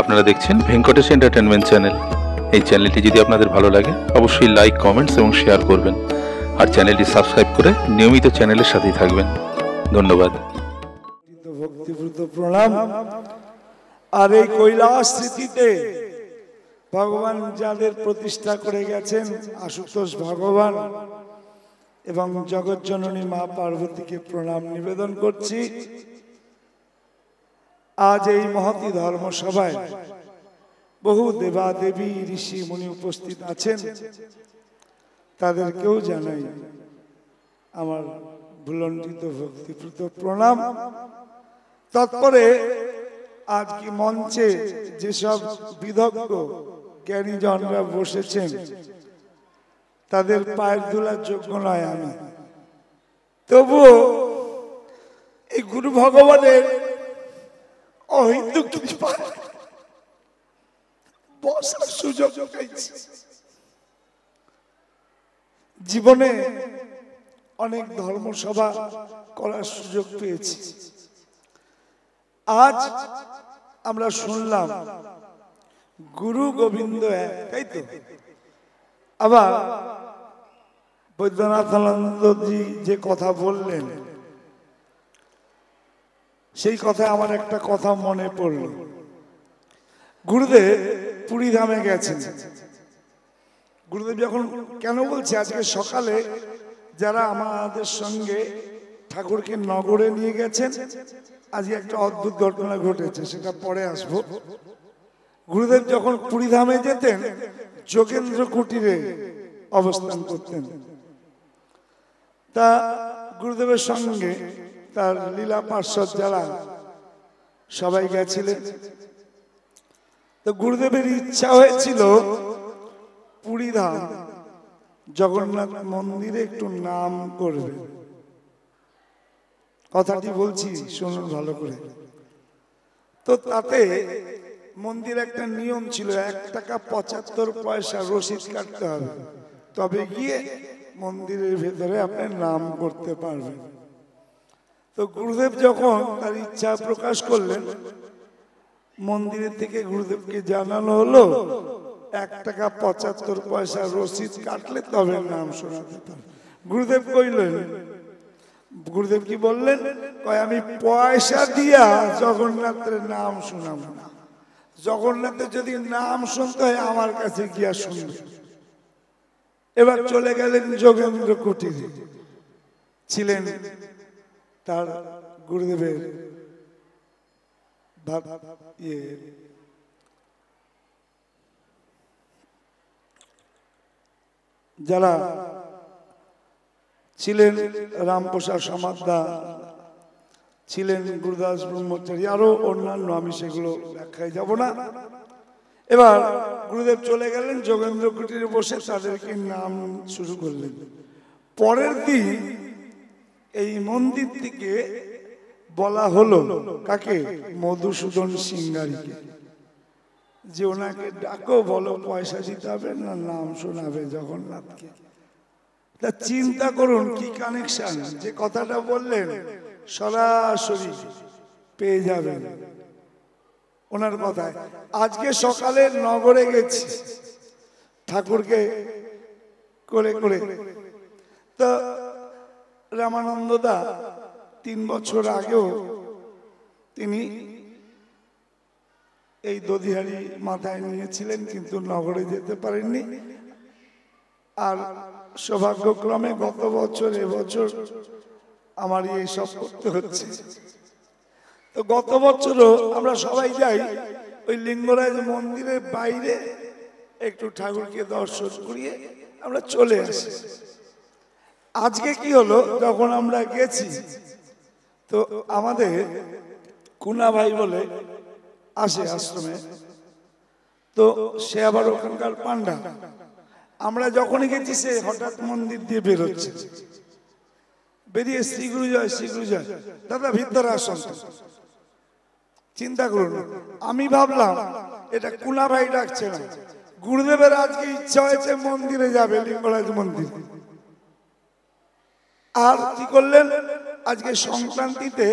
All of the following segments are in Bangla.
আপনারা দেখছেন ভেঙ্কটেশ এন্টারটেনমেন্ট চ্যানেল এই চ্যানেলটি যদি আপনাদের ভালো লাগে অবশ্যই লাইক কমেন্টস এবং শেয়ার করবেন আর চ্যানেলটি সাবস্ক্রাইব করে নিয়মিত চ্যানেলের সাথেই থাকবেন ধন্যবাদ প্রণাম আর এই কৈলাস স্মৃতিতে ভগবান যাদের প্রতিষ্ঠা করে গেছেন আশুতোষ ভগবান এবং জগৎজননী মা পার্বতীকে প্রণাম নিবেদন করছি আজ এই মহতি ধর্ম সভায় বহু দেবা দেবী ঋষি মুনি উপস্থিত আছেন কেউ জানাই আমার ভুলণ্ডিত ভক্তিপ্রত প্রণাম তৎপরে আজ কি মঞ্চে যেসব বিদগ্ধ জ্ঞানীজনরা বসেছেন তাদের পায়ের ধুলার যোগ্য নয় আমি তবুও এই গুরু ভগবানের হিন্দু বসার সুযোগ জীবনে অনেক ধর্মসভা করার সুযোগ পেয়েছি আজ আমরা শুনলাম গুরু গোবিন্দ তাই আবার বৈদ্যনাথানন্দ যে কথা বললেন সেই কথা আমার একটা কথা মনে পড়ল গুরুদেব পুরী ধামে গেছেন গুরুদেব যখন কেন বলছে আজকে সকালে যারা আমাদের সঙ্গে ঠাকুরকে নগরে নিয়ে গেছেন আজকে একটা অদ্ভুত ঘটনা ঘটেছে সেটা পরে আসব গুরুদেব যখন পুরী ধামে যেতেন যোগেন্দ্র কুটিরে অবস্থান করতেন তা গুরুদেবের সঙ্গে তার লীলা পার্শ্বদ যারা সবাই গেছিলেন তো গুরুদেবের ইচ্ছা হয়েছিল পুরীধাম জগন্নাথ মন্দিরে একটু নাম করবে কথাটি বলছি শুনুন ভালো করে তো তাতে মন্দির একটা নিয়ম ছিল এক টাকা পঁচাত্তর পয়সা রসিদ কাটতে হবে তবে গিয়ে মন্দিরের ভেতরে আপনি নাম করতে পারবেন তো গুরুদেব যখন তার ইচ্ছা প্রকাশ করলেন মন্দিরের থেকে গুরুদেবকে জানানো হলো এক টাকা পঁচাত্তর পয়সা রসিদ কাটলে তবে নাম শোনাতে গুরুদেব কইলেন গুরুদেব কি বললেন কয় আমি পয়সা দিয়া জগন্নাথের নাম শুনাম না জগন্নাথের যদি নাম শুনতে হয় আমার কাছে গিয়া শুনবে এবার চলে গেলেন যোগেন্দ্র কুটির ছিলেন তার গুরুদেবের ইয়ে যারা ছিলেন রামপ্রসাদ সমাদা ছিলেন গুরুদাস ব্রহ্মচারী আরো অন্যান্য আমি সেগুলো ব্যাখ্যায় যাব না এবার গুরুদেব চলে গেলেন যোগেন্দ্র কুটিরে বসে তাদেরকে নাম শুরু করলেন পরের দিন এই মন্দিরটিকে বলা হলো কাকে মধুসূদন সিঙ্গারিকে যে ওনাকে ডাকো বলো পয়সা দিতে হবে না নাম শোনাবে জগন্নাথকে তা চিন্তা করুন কি কানেকশন যে কথাটা বললেন সরাসরি পেয়ে যাবেন ওনার কথায় আজকে সকালে নগরে গেছি ঠাকুরকে করে করে তা রামানন্দ দা তিন বছর আগেও তিনি এই দধিহারি মাথায় নিয়েছিলেন কিন্তু নগরে যেতে পারেননি আর সৌভাগ্যক্রমে গত বছর এবছর আমার এই সব করতে হচ্ছে তো গত বছরও আমরা সবাই যাই ওই লিঙ্গরাজ মন্দিরের বাইরে একটু ঠাকুরকে দর্শন করিয়ে আমরা চলে আসি আজকে কি হলো যখন আমরা গেছি তো আমাদের কুনা ভাই বলে আসে আশ্রমে তো সে আবার ওখানকার পান্ডা আমরা যখনই গেছি সে হঠাৎ মন্দির দিয়ে বেরোচ্ছে বেরিয়ে শ্রীগুরু যায় শ্রীগুরু যায় দাদা ভিতরে আসন চিন্তা করুন আমি ভাবলাম এটা কুনা ভাই ডাকছে না গুরুদেবের আজকে ইচ্ছা হয়েছে মন্দিরে যাবে লিঙ্গরাজ মন্দির আর কি করলেন আজকে সংক্রান্তিতে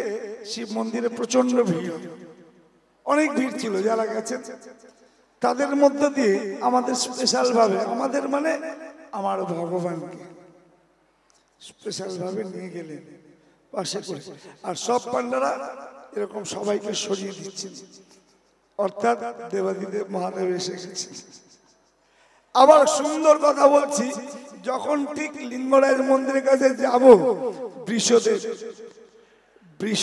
শিব মন্দিরে প্রচন্ড ভিড় অনেক ভিড় ছিল যারা গেছেন তাদের মধ্য দিয়ে আমাদের ভাবে আমাদের মানে আমার ভগবানকে ভাবে নিয়ে গেলেন পাশে করে আর সব পান্ডারা এরকম সবাইকে সরিয়ে দিচ্ছেন অর্থাৎ দেবাদিদেব মহাদেব এসে গেছে আবার সুন্দর কথা বলছি যখন ঠিক লিঙ্গরাজ মন্দিরের কাছে যাব বৃষদের বৃষ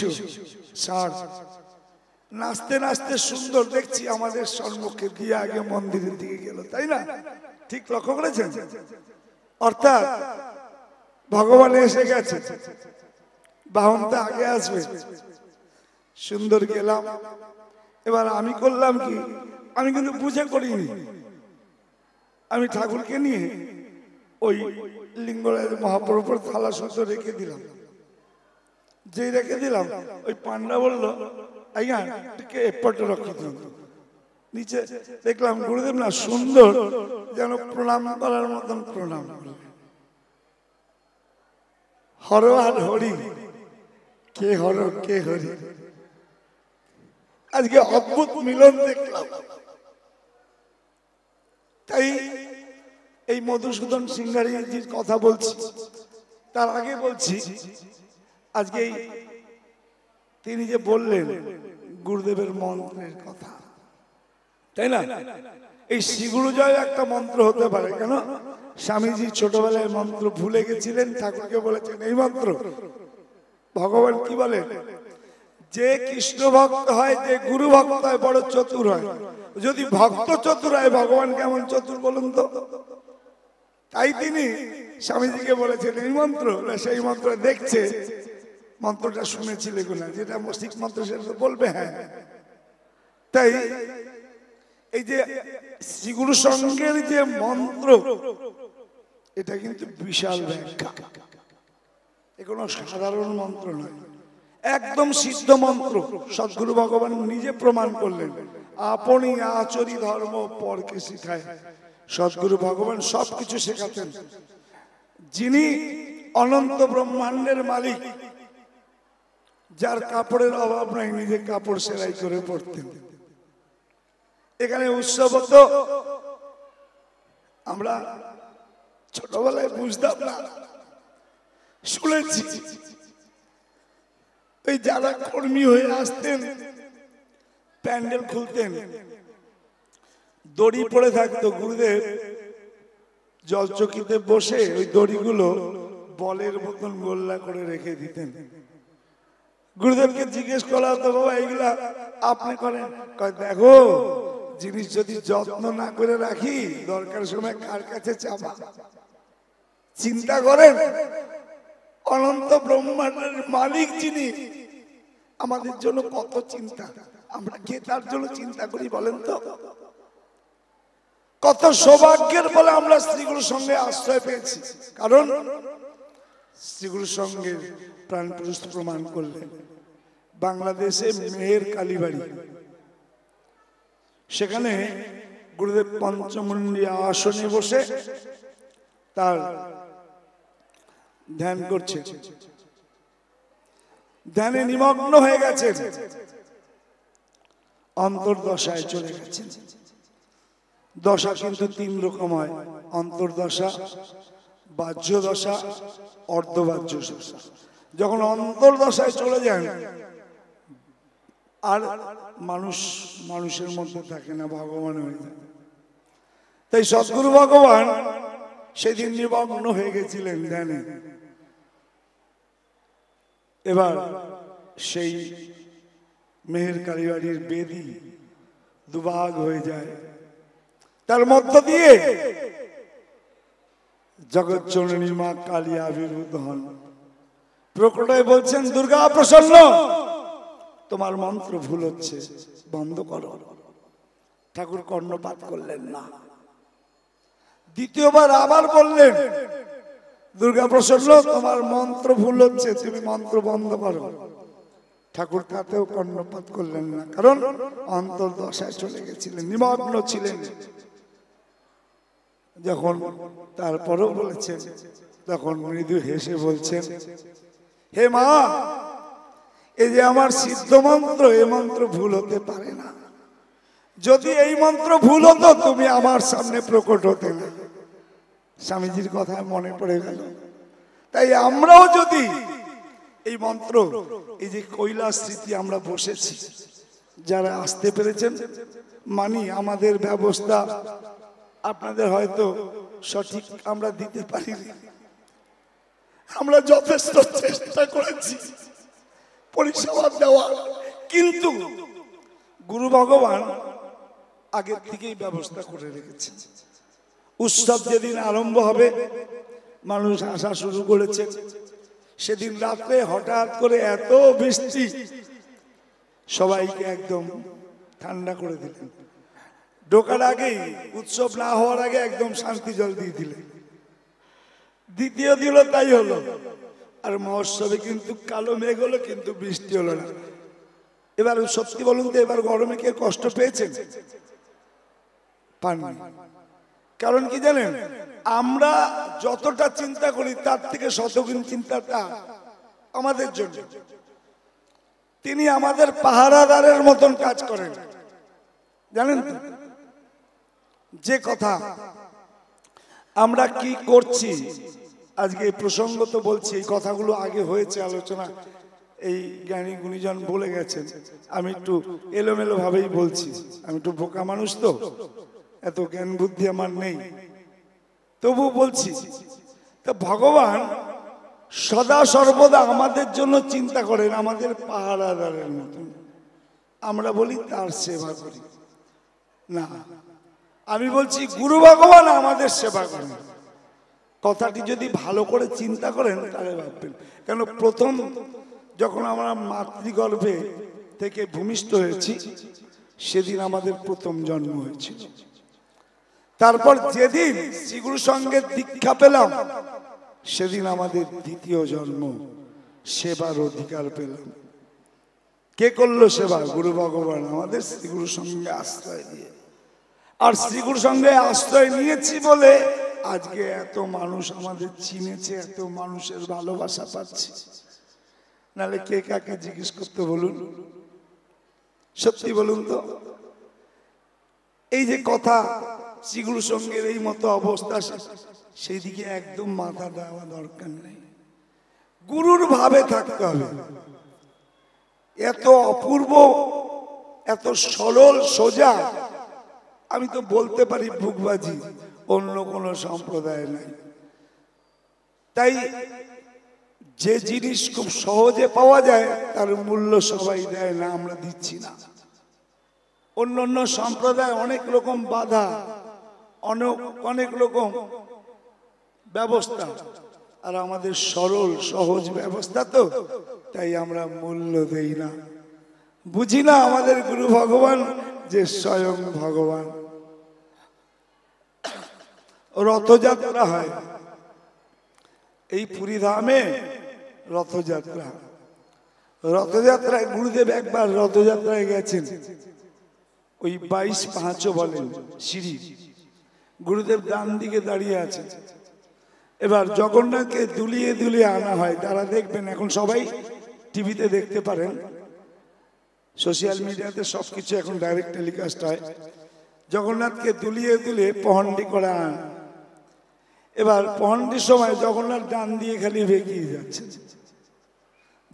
নাচতে নাচতে সুন্দর দেখছি আমাদের সম্মুখে গিয়ে আগে মন্দিরের দিকে গেল তাই না ঠিক লক্ষ্য করেছেন অর্থাৎ ভগবান এসে গেছে বাহনটা আগে আসবে সুন্দর গেলাম এবার আমি করলাম কি আমি কিন্তু বুঝে করিনি আমি ঠাকুরকে নিয়ে ওই লিঙ্গরাজ মহাপ্রভুর থালা সত্য রেখে দিলাম যে রেখে দিলাম ওই পান্ডা বলল আজ্ঞা এপটে রক্ষা দিন নিচে দেখলাম গুরুদেব না সুন্দর যেন প্রণাম করার মতন প্রণাম হর আর হরি কে হর কে হরি আজকে অদ্ভুত মিলন দেখলাম তাই এই মধুসূদন সিংহারিজির কথা বলছি তার আগে বলছি আজকে তিনি যে বললেন গুরুদেবের মন্ত্রের কথা তাই না এই জয় একটা মন্ত্র হতে পারে কেন স্বামীজি ছোটবেলায় মন্ত্র ভুলে গেছিলেন ঠাকুরকে বলেছেন এই মন্ত্র ভগবান কি বলেন যে কৃষ্ণ ভক্ত হয় যে গুরু ভক্ত হয় বড় চতুর হয় যদি ভক্ত চতুর হয় ভগবান কেমন চতুর বলুন তো তাই তিনি স্বামীজিকে বলেছেন এই মন্ত্র সেই মন্ত্র দেখছে মন্ত্রটা শুনেছিলে কিনা যেটা মস্তিক মন্ত্র সেটা বলবে হ্যাঁ তাই এই যে শ্রীগুরু সঙ্গের যে মন্ত্র এটা কিন্তু বিশাল ব্যাখ্যা এ কোনো সাধারণ মন্ত্র নয় একদম সিদ্ধ মন্ত্র সদগুরু ভগবান নিজে প্রমাণ করলেন আপনি আচরি ধর্ম পরকে শিখায় সদগুরু ভগবান সবকিছু শেখাতেন যিনি অনন্ত ব্রহ্মাণ্ডের মালিক যার কাপড়ের অভাব নাই নিজে কাপড় সেলাই করে পড়তেন এখানে উৎসব তো আমরা ছোটবেলায় বুঝতাম না শুনেছি ওই যারা কর্মী হয়ে আসতেন প্যান্ডেল খুলতেন দড়ি পড়ে থাকতো গুরুদেব জলচকিতে বসে ওই দড়িগুলো বলের মতন গোল্লা করে রেখে দিতেন গুরুদেবকে জিজ্ঞেস করা হতো বাবা এইগুলা আপনি করেন দেখো জিনিস যদি যত্ন না করে রাখি দরকার সময় কার কাছে চাপা চিন্তা করেন অনন্ত ব্রহ্মাণ্ডের মালিক যিনি আমাদের জন্য কত চিন্তা আমরা কে তার জন্য চিন্তা করি বলেন তো কত সৌভাগ্যের বলে আমরা শ্রীগুরুর সঙ্গে আশ্রয় পেয়েছি কারণ শ্রীগুরুর সঙ্গে প্রাণ পুরুষ প্রমাণ করলেন বাংলাদেশে মেয়ের কালীবাড়ি সেখানে গুরুদেব পঞ্চমুন্ডি আসনে বসে তার ধ্যান করছে ধ্যানে নিমগ্ন হয়ে গেছে অন্তর্দশায় চলে গেছে দশা কিন্তু তিন রকম হয় অন্তর্দশা বাহ্য দশা অর্ধবাহ্য দশা যখন অন্তর্দশায় চলে যান আর মানুষ মানুষের মধ্যে থাকে না ভগবান হয়ে থাকে তাই সদ্গুরু ভগবান সেদিন নিমগ্ন হয়ে গেছিলেন ধ্যানে এবার সেই মেহের কালীবাড়ির বেদি দুবাগ হয়ে যায় তার মধ্য দিয়ে জগৎ চরণী মা কালী আবির্ভূত হন প্রকটায় বলছেন দুর্গা প্রসন্ন তোমার মন্ত্র ভুল হচ্ছে বন্ধ করো ঠাকুর কর্ণপাত করলেন না দ্বিতীয়বার আবার বললেন দুর্গা প্রসন্ন তোমার মন্ত্র ভুল হচ্ছে তুমি মন্ত্র বন্ধ করো ঠাকুর তাতেও কর্ণপাত করলেন না কারণ অন্তর্দশায় চলে গেছিলেন নিমগ্ন ছিলেন যখন তারপরও বলেছেন তখন মৃদু হেসে বলছেন হে মা এই যে আমার সিদ্ধ মন্ত্র এ মন্ত্র ভুল হতে পারে না যদি এই মন্ত্র ভুল হতো তুমি আমার সামনে প্রকট হতে না স্বামীজির কথা মনে পড়ে গেল তাই আমরাও যদি এই মন্ত্র এই যে কৈলাস স্মৃতি আমরা বসেছি যারা আসতে পেরেছেন মানি আমাদের ব্যবস্থা আপনাদের হয়তো সঠিক আমরা দিতে পারি আমরা যথেষ্ট চেষ্টা করেছি পরিষেবা দেওয়া কিন্তু গুরু ভগবান আগের থেকেই ব্যবস্থা করে রেখেছেন উৎসব যেদিন আরম্ভ হবে মানুষ আসা শুরু করেছে সেদিন রাত্রে হঠাৎ করে এত বৃষ্টি সবাইকে একদম ঠান্ডা করে দিলেন ঢোকার আগেই উৎসব না হওয়ার আগে একদম শান্তি জল দিয়ে দিলেন দ্বিতীয় দিল তাই হলো আর মহোৎসবে কিন্তু কালো মেঘ হলো কিন্তু বৃষ্টি হলো না এবার সত্যি বলুন তো এবার গরমে কে কষ্ট পেয়েছে পান কারণ কি জানেন আমরা যতটা চিন্তা করি তার থেকে শতগুণ চিন্তাটা আমাদের জন্য তিনি আমাদের পাহারাদারের মতন কাজ করেন জানেন যে কথা আমরা কি করছি আজকে এই প্রসঙ্গ তো বলছি এই কথাগুলো আগে হয়েছে আলোচনা এই জ্ঞানী গুণীজন বলে গেছেন আমি একটু এলোমেলোভাবেই বলছি আমি একটু বোকা মানুষ তো এত জ্ঞান বুদ্ধি আমার নেই তবু বলছি তা ভগবান সদা সর্বদা আমাদের জন্য চিন্তা করেন আমাদের পাহাড়াদারের মতন আমরা বলি তার সেবা করি না আমি বলছি গুরু ভগবান আমাদের সেবা করেন কথাটি যদি ভালো করে চিন্তা করেন তাহলে ভাববেন কেন প্রথম যখন আমরা মাতৃগর্ভে থেকে ভূমিষ্ঠ হয়েছি সেদিন আমাদের প্রথম জন্ম হয়েছিল তারপর যেদিন শ্রীগুরু সঙ্গে দীক্ষা পেলাম সেদিন আমাদের দ্বিতীয় জন্ম সেবার অধিকার পেলাম কে করলো সেবা গুরু ভগবান আমাদের শ্রীগুরু সঙ্গে আশ্রয় দিয়ে আর শ্রীগুরু সঙ্গে আশ্রয় নিয়েছি বলে আজকে এত মানুষ আমাদের চিনেছে এত মানুষের ভালোবাসা পাচ্ছে নালে কে কাকে জিজ্ঞেস করতে বলুন সত্যি বলুন তো এই যে কথা শ্রীগুরু সঙ্গের এই মতো অবস্থা সেদিকে একদম মাথা দেওয়া দরকার নেই গুরুর ভাবে থাকতে হবে এত অপূর্ব এত সরল সোজা আমি তো বলতে পারি ভুগবাজি অন্য কোনো সম্প্রদায় নাই তাই যে জিনিস খুব সহজে পাওয়া যায় তার মূল্য সবাই দেয় না আমরা দিচ্ছি না অন্য অন্য সম্প্রদায় অনেক রকম বাধা অনেক অনেক রকম ব্যবস্থা আর আমাদের সরল সহজ ব্যবস্থা তো তাই আমরা মূল্য দেই না বুঝি না আমাদের গুরু ভগবান যে স্বয়ং ভগবান রথযাত্রা হয় এই পুরী ধামে রথযাত্রা রথযাত্রায় গুরুদেব একবার রথযাত্রায় গেছেন ওই বাইশ পাঁচও বলেন সিঁড়ি গুরুদেব ডান দিকে দাঁড়িয়ে আছে এবার জগন্নাথকে দুলিয়ে দুলিয়ে আনা হয় তারা দেখবেন এখন সবাই টিভিতে দেখতে পারেন সোশ্যাল মিডিয়াতে সব কিছু এখন ডাইরেক্ট টেলিকাস্ট হয় জগন্নাথকে দুলিয়ে দুলিয়ে পহন্ডি করা এবার পহন্ডির সময় জগন্নাথ ডান দিয়ে খালি ভেঙিয়ে যাচ্ছে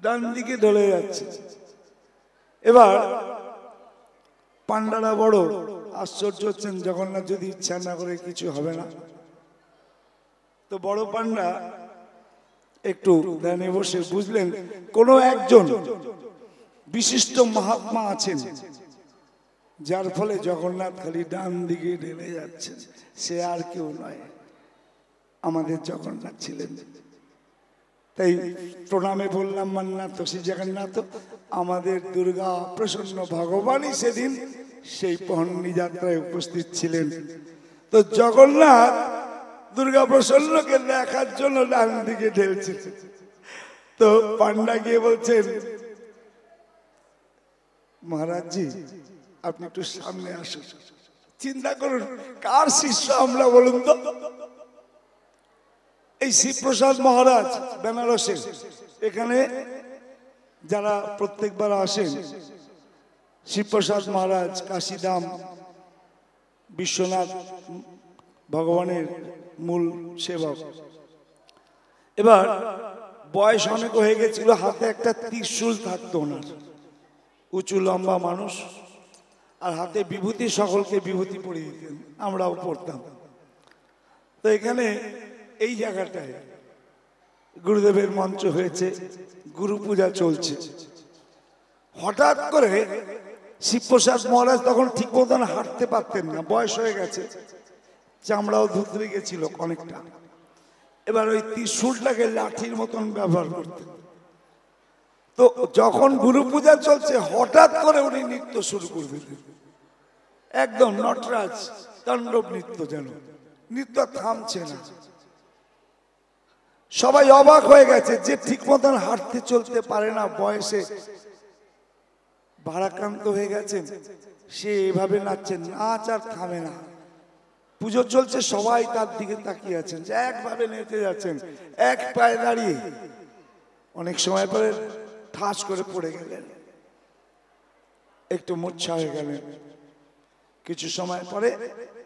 ডান দিকে ঢলে যাচ্ছে এবার পান্ডারা বড় আশ্চর্য হচ্ছেন জগন্নাথ যদি ইচ্ছা না করে কিছু হবে না তো বড় পান্ডা একটু ধ্যানে বসে বুঝলেন কোন একজন বিশিষ্ট মহাত্মা আছেন যার ফলে জগন্নাথ খালি ডান দিকে ঢেলে যাচ্ছে সে আর কেউ নয় আমাদের জগন্নাথ ছিলেন তাই প্রণামে বললাম মান্নাথ শ্রী জগন্নাথ আমাদের দুর্গা প্রসন্ন ভগবানই সেদিন সেই পহন্নি যাত্রায় উপস্থিত ছিলেন তো জগন্নাথ দুর্গা প্রসন্নকে দেখার জন্য ডান দিকে ঢেলছে তো পান্ডা গিয়ে বলছেন মহারাজজি আপনি একটু সামনে আসুন চিন্তা করুন কার শিষ্য আমরা বলুন তো এই শিবপ্রসাদ মহারাজ বেনারসের এখানে যারা প্রত্যেকবার আসেন শিবপ্রসাদ মহারাজ কাশিদাম বিশ্বনাথ ভগবানের মূল সেবক এবার বয়স অনেক হয়ে গেছিল হাতে একটা ত্রিশুল থাকতো ওনার উঁচু লম্বা মানুষ আর হাতে বিভূতি সকলকে বিভূতি পড়িয়ে দিতেন আমরাও পড়তাম তো এখানে এই জায়গাটায় গুরুদেবের মঞ্চ হয়েছে গুরু পূজা চলছে হঠাৎ করে শিবপ্রসাদ মহারাজ তখন ঠিক মতন হাঁটতে পারতেন না বয়স হয়ে গেছে চামড়াও ধুতরে গেছিল অনেকটা এবার ওই ত্রিশুলটাকে লাঠির মতন ব্যবহার করতেন তো যখন গুরু পূজা চলছে হঠাৎ করে উনি নৃত্য শুরু করবে একদম নটরাজ তাণ্ডব নৃত্য যেন নৃত্য থামছে না সবাই অবাক হয়ে গেছে যে ঠিক মতন হাঁটতে চলতে পারে না বয়সে ভারাক্রান্ত হয়ে গেছেন সে এভাবে নাচছেন নাচ আর থামে না পুজো চলছে সবাই তার দিকে তাকিয়ে আছেন যে একভাবে নেচে যাচ্ছেন এক পায়ে দাঁড়িয়ে অনেক সময় পরে ঠাস করে পড়ে গেলেন একটু মূর্ছা হয়ে গেলেন কিছু সময় পরে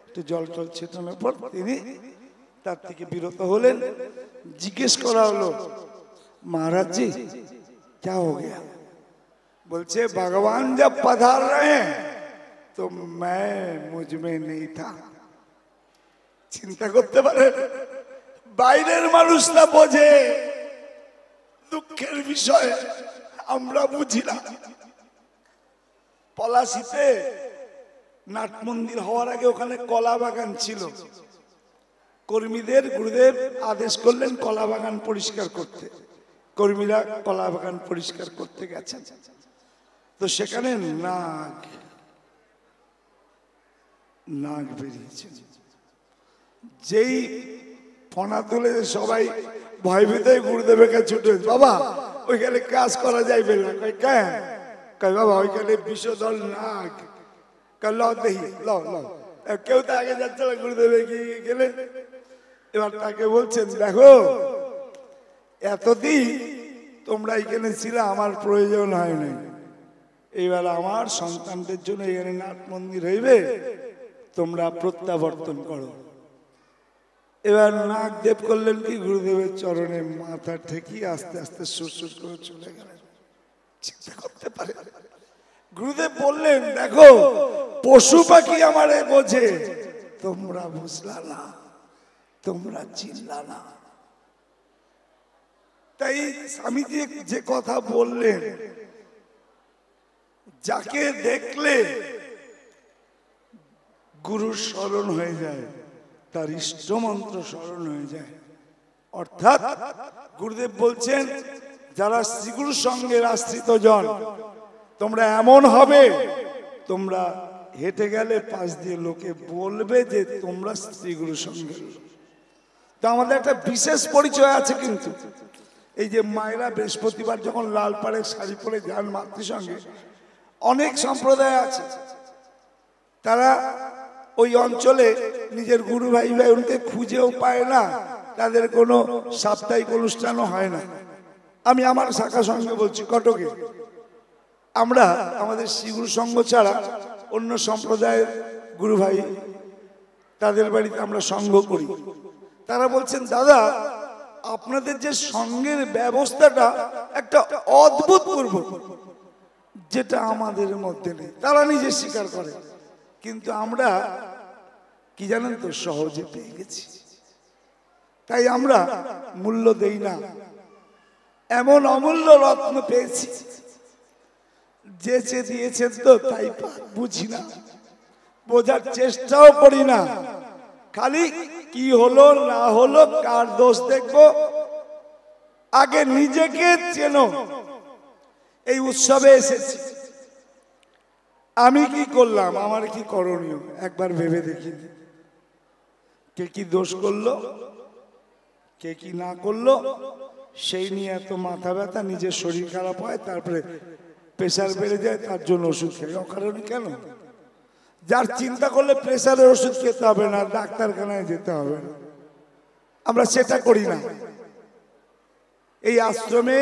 একটু জল টল ছেটানোর পর তিনি তার থেকে বিরত হলেন জিজ্ঞেস করা হলো মহারাজজি কে হো গেয়া বলছে ভগবান যা পধার রে তো মে মুজমে নেই থা চিন্তা করতে পারে বাইরের মানুষ না বোঝে দুঃখের বিষয় আমরা বুঝি না পলাশিতে নাট মন্দির হওয়ার আগে ওখানে কলা বাগান ছিল কর্মীদের গুরুদেব আদেশ করলেন কলা বাগান পরিষ্কার করতে কর্মীরা কলা বাগান পরিষ্কার করতে গেছেন তো সেখানে নাক নাক বেরিয়েছে যেই ফোনা তুলে সবাই ভয়ভীতেই গুরুদেবের কাছে ছুটে বাবা ওইখানে কাজ করা যাইবে না কেন কয় বাবা ওইখানে নাক নাগ ল দেখি ল কেউ তো আগে যাচ্ছে না গুরুদেব এগিয়ে গেলে এবার তাকে বলছেন দেখো এতদিন তোমরা এখানে ছিল আমার প্রয়োজন হয় নাই এবার আমার সন্তানদের জন্য এখানে নাট মন্দির হইবে তোমরা প্রত্যাবর্তন করো এবার নাক দেব করলেন কি গুরুদেবের চরণে মাথা ঠেকিয়ে আস্তে আস্তে সুরসুর করে চলে গেলেন চিন্তা করতে পারে গুরুদেব বললেন দেখো পশু পাখি এ বোঝে তোমরা বুঝলা না তোমরা চিনলা না তাই স্বামীজি যে কথা বললেন যাকে দেখলে গুরুর স্মরণ হয়ে যায় তার ইষ্টমন্ত্র স্মরণ হয়ে যায় অর্থাৎ গুরুদেব বলছেন যারা শ্রীগুরুর সঙ্গে আশ্রিত জন তোমরা এমন হবে তোমরা হেঁটে গেলে পাশ দিয়ে লোকে বলবে যে তোমরা শ্রীগুরুর সঙ্গে তো আমাদের একটা বিশেষ পরিচয় আছে কিন্তু এই যে মায়েরা বৃহস্পতিবার যখন লাল পাড়ে শাড়ি পরে যান মাতৃ সঙ্গে অনেক সম্প্রদায় আছে তারা ওই অঞ্চলে নিজের গুরু ভাই ভাই ভাইকে খুঁজেও পায় না তাদের কোনো সাপ্তাহিক অনুষ্ঠানও হয় না আমি আমার শাখা সঙ্গে বলছি কটকে আমরা আমাদের শিগুরু সঙ্গ ছাড়া অন্য সম্প্রদায়ের গুরু ভাই তাদের বাড়িতে আমরা সঙ্গ করি তারা বলছেন দাদা আপনাদের যে সঙ্গের ব্যবস্থাটা একটা অদ্ভুত পূর্ব যেটা আমাদের মধ্যে নেই তারা নিজে স্বীকার করে কিন্তু আমরা কি জানেন তো সহজে পেয়ে গেছি তাই আমরা মূল্য দেই না এমন অমূল্য রত্ন পেয়েছি যে চেয়ে দিয়েছেন তো তাই বুঝি না বোঝার চেষ্টাও করি না খালি কি হলো না হলো কার দোষ দেখব আগে নিজেকে চেনো এই উৎসবে এসেছি আমি কি করলাম আমার কি করণীয় একবার ভেবে দেখি কে কি দোষ করলো কে কি না করলো সেই নিয়ে এত মাথা ব্যথা নিজের শরীর খারাপ হয় তারপরে প্রেশার বেড়ে যায় তার জন্য ওষুধ খেয়ে অকারণে কেন যার চিন্তা করলে প্রেশারের ওষুধ খেতে হবে না ডাক্তারখানায় যেতে হবে না আমরা সেটা করি না এই আশ্রমে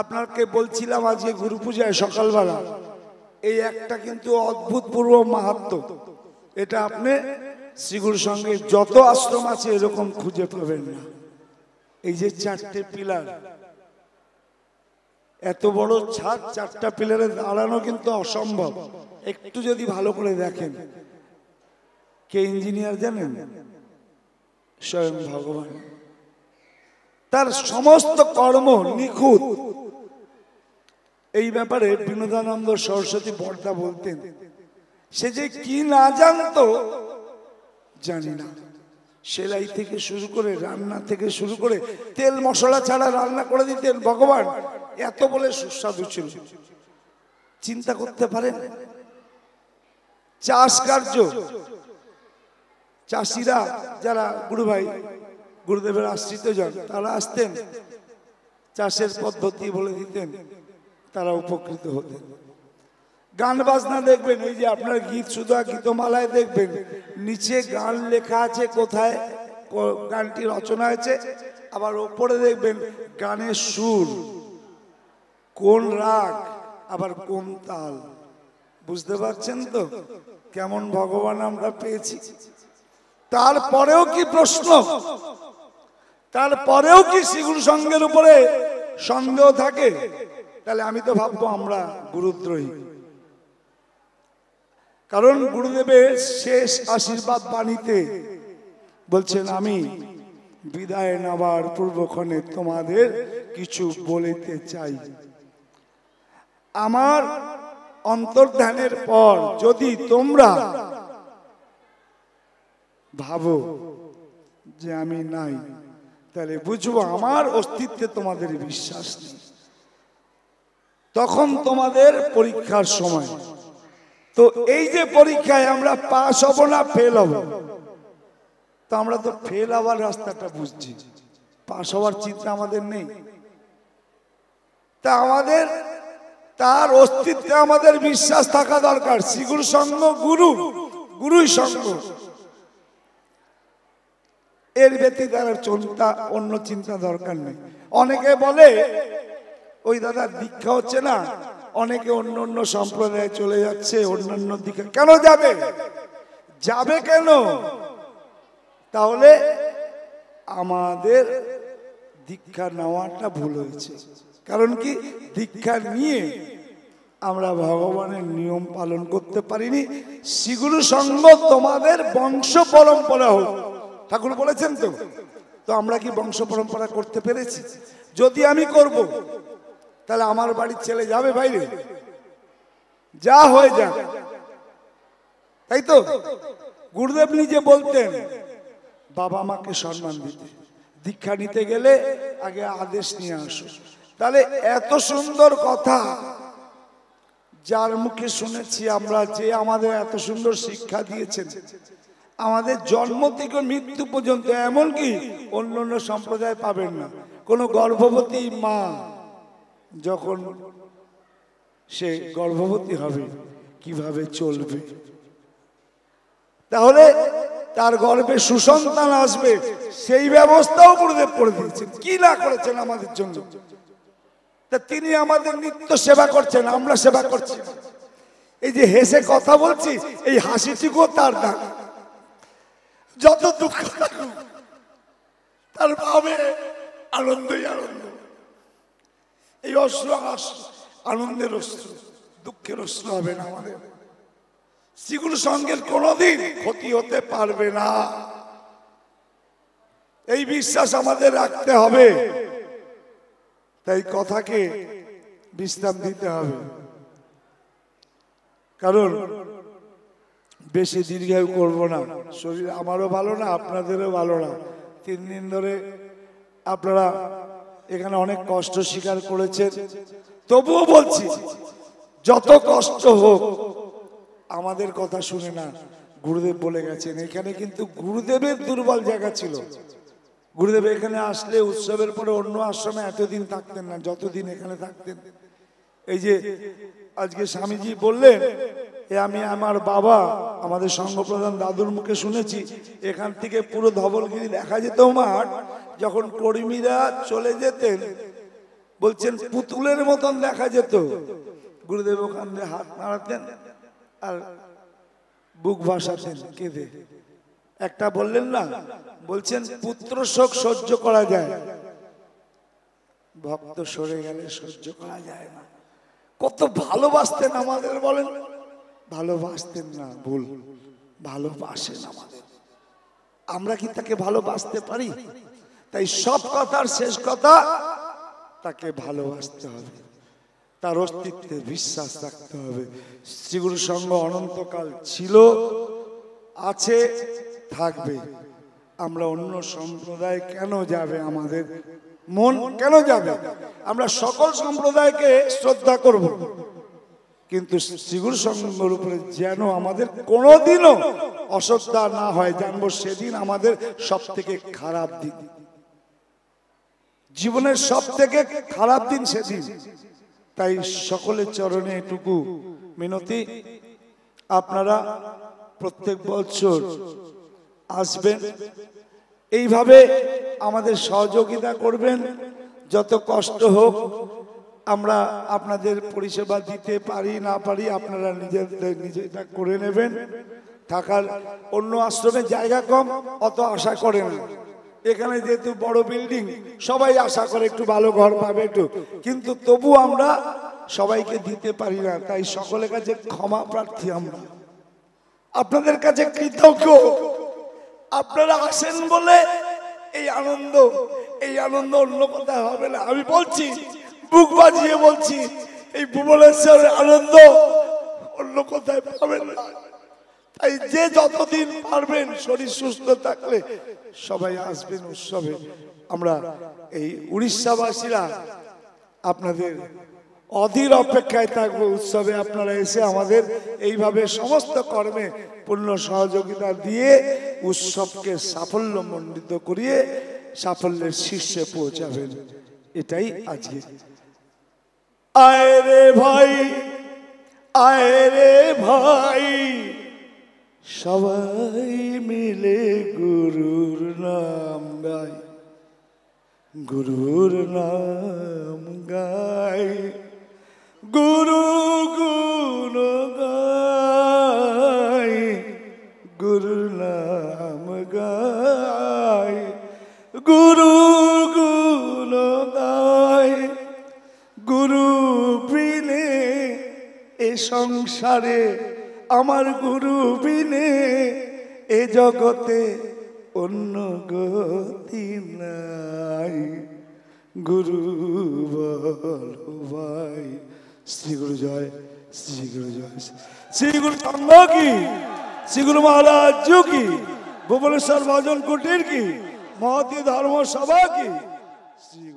আপনাকে বলছিলাম আজকে গুরু পূজায় সকালবেলা এই একটা কিন্তু অদ্ভুতপূর্ব মাহাত্ম এটা আপনি শ্রীগুর সঙ্গে যত আশ্রম আছে এরকম খুঁজে পাবেন না এই যে চারটে পিলার এত বড় ছাদ চারটা পিলারে দাঁড়ানো কিন্তু অসম্ভব একটু যদি ভালো করে দেখেন কে ইঞ্জিনিয়ার জানেন স্বয়ং ভগবান তার সমস্ত কর্ম নিখুঁত এই ব্যাপারে বিনোদানন্দ সরস্বতী বর্তা বলতেন সে যে কি না জানতো জানি না সেলাই থেকে শুরু করে রান্না থেকে শুরু করে তেল মশলা ছাড়া রান্না করে দিতেন ভগবান এত বলে সুস্বাদু ছিল চিন্তা করতে পারেন চাষ কার্য চাষিরা যারা গুরু ভাই গুরুদেবের জন তারা আসতেন চাষের পদ্ধতি বলে দিতেন তারা উপকৃত হতেন গান বাজনা দেখবেন এই যে আপনার গীত সুধা গীতমালায় দেখবেন নিচে গান লেখা আছে কোথায় গানটি রচনা হয়েছে আবার ওপরে দেখবেন গানের সুর কোন রাগ আবার কোন তাল বুঝতে পারছেন তো কেমন ভগবান আমরা পেয়েছি তারপরেও কি প্রশ্ন তারপরেও কি শ্রীগুরু সঙ্গের উপরে সন্দেহ থাকে তাহলে আমি তো ভাববো আমরা গুরুদ্রোহী কারণ গুরুদেবের শেষ আশীর্বাদ বাণীতে বলছেন আমি বিদায় নেওয়ার পূর্বক্ষণে তোমাদের কিছু বলিতে চাই আমার অন্তর্ধানের পর যদি তোমরা ভাবো যে আমি নাই তাহলে বুঝবো আমার অস্তিত্বে তোমাদের বিশ্বাস নেই তখন তোমাদের পরীক্ষার সময় তো এই যে পরীক্ষায় আমরা পাশ হব না ফেল হব তো আমরা তো ফেল হওয়ার রাস্তাটা বুঝছি পাশ হওয়ার চিন্তা আমাদের নেই তা আমাদের তার অস্তিত্বে আমাদের বিশ্বাস থাকা দরকার শ্রীগুরু সঙ্গ গুরু গুরুই সঙ্গ এর ব্যতীত আর চিন্তা অন্য চিন্তা দরকার নেই অনেকে বলে ওই দাদা দীক্ষা হচ্ছে না অনেকে অন্য অন্য সম্প্রদায়ে চলে যাচ্ছে অন্যান্য দিকে কেন যাবে যাবে কেন তাহলে আমাদের দীক্ষা নেওয়াটা ভুল হয়েছে কারণ কি দীক্ষা নিয়ে আমরা ভগবানের নিয়ম পালন করতে পারিনি সেগুলো সঙ্গ তোমাদের বংশ পরম্পরা হোক ঠাকুর বলেছেন তো তো আমরা কি বংশ পরম্পরা করতে পেরেছি যদি আমি করব তাহলে আমার বাড়ির ছেলে যাবে বাইরে যা হয়ে যাক তাই তো গুরুদেব নিজে বলতেন বাবা মাকে সম্মান দিতে দীক্ষা নিতে গেলে আগে আদেশ নিয়ে আসো তাহলে এত সুন্দর কথা যার মুখে শুনেছি আমরা যে আমাদের এত সুন্দর শিক্ষা দিয়েছেন আমাদের জন্ম থেকে মৃত্যু পর্যন্ত এমনকি অন্য অন্য সম্প্রদায় পাবেন না কোনো গর্ভবতী মা যখন সে গর্ভবতী হবে কিভাবে চলবে তাহলে তার গর্বে সুসন্তান আসবে সেই ব্যবস্থাও গুরুদেব করে দিয়েছেন কি না করেছেন আমাদের জন্য তা তিনি আমাদের নিত্য সেবা করছেন আমরা সেবা করছি এই যে হেসে কথা বলছি এই হাসিটুকুও তার দাঁড়া যত দুঃখ থাকুক তার ভাবে আনন্দই আনন্দ এই অস্ত্র আনন্দের অস্ত্র দুঃখের অস্ত্র হবে না আমাদের শ্রীগুরু সঙ্গের কোনদিন ক্ষতি হতে পারবে না এই বিশ্বাস আমাদের রাখতে হবে তাই কথাকে বিশ্রাম দিতে হবে কারণ বেশি দীর্ঘায়ু করব না শরীর আমারও ভালো না আপনাদেরও ভালো না তিন দিন ধরে আপনারা এখানে অনেক কষ্ট স্বীকার করেছেন তবুও বলছি যত কষ্ট হোক আমাদের কথা শুনে না গুরুদেব বলে গেছেন এখানে কিন্তু গুরুদেবের দুর্বল জায়গা ছিল গুরুদেব এখানে আসলে উৎসবের পরে অন্য আশ্রমে এতদিন থাকতেন না যতদিন এখানে থাকতেন এই যে আজকে স্বামীজি বললেন এ আমি আমার বাবা আমাদের সংঘপ্রধান দাদুর মুখে শুনেছি এখান থেকে পুরো ধবলগিরি দেখা যেত মাঠ যখন কর্মীরা চলে যেতেন বলছেন পুতুলের মতন দেখা যেত গুরুদেব ওখানে হাত নাড়াতেন আর বুক ভাসাতেন কেঁদে একটা বললেন না বলছেন পুত্র শোক সহ্য করা যায় ভক্ত সরে গেলে সহ্য করা যায় না কত ভালোবাসতেন আমাদের বলেন ভালোবাসতেন না ভুল ভালোবাসেন আমাদের আমরা কি তাকে ভালোবাসতে পারি তাই সব কথার শেষ কথা তাকে ভালোবাসতে হবে তার অস্তিত্বে বিশ্বাস রাখতে হবে শ্রীগুরু সঙ্গ অনন্তকাল ছিল আছে থাকবে আমরা অন্য সম্প্রদায় কেন যাবে আমাদের মন কেন যাবে আমরা সকল সম্প্রদায়কে শ্রদ্ধা করব কিন্তু শ্রীগুরু সঙ্গের উপরে যেন আমাদের কোনোদিনও অসত্যা না হয় জানবো সেদিন আমাদের সব থেকে খারাপ দিন জীবনের সব থেকে খারাপ দিন সেদিন তাই সকলের চরণে এটুকু মিনতি আপনারা প্রত্যেক বছর আসবেন এইভাবে আমাদের সহযোগিতা করবেন যত কষ্ট হোক আমরা আপনাদের পরিষেবা দিতে পারি না পারি আপনারা নিজেদের নিজেটা করে নেবেন থাকার অন্য আশ্রমে জায়গা কম অত আশা করে না এখানে যেহেতু বড় বিল্ডিং সবাই আশা করে একটু ভালো ঘর পাবে একটু কিন্তু তবু আমরা সবাইকে দিতে পারি না তাই সকলের কাছে ক্ষমা প্রার্থী আমরা আপনাদের কাছে কৃতজ্ঞ আপনারা আসেন বলে এই আনন্দ এই আনন্দ অন্য কোথায় হবে না আমি বলছি বুক বাজিয়ে বলছি এই ভুবনেশ্বরের আনন্দ অন্য কোথায় পাবেন না তাই যে যতদিন পারবেন শরীর সুস্থ থাকলে সবাই আসবেন উৎসবে আমরা এই উড়িষ্যাবাসীরা আপনাদের অধীর অপেক্ষায় থাকবো উৎসবে আপনারা এসে আমাদের এইভাবে সমস্ত কর্মে পূর্ণ সহযোগিতা দিয়ে উৎসবকে সাফল্যমণ্ডিত করিয়ে সাফল্যের শীর্ষে পৌঁছাবেন এটাই আজকে আয় রে ভাই আয় রে ভাই সবাই মিলে গুরুর নাম গাই গুরুর নাম গাই গুরু গুণ গাই গুরুর নাম গাই গুরু সংসারে আমার গুরু বিনে এ জগতে অন্য গতি নাই গুরু ভাই শ্রী গুরু জয় শ্রী গুরু জয় শ্রী গুরু কি শ্রী গুরু মহারাজ কি ভুবনেশ্বর ভজন কুটির কি মহতি ধর্ম সভা কি শ্রী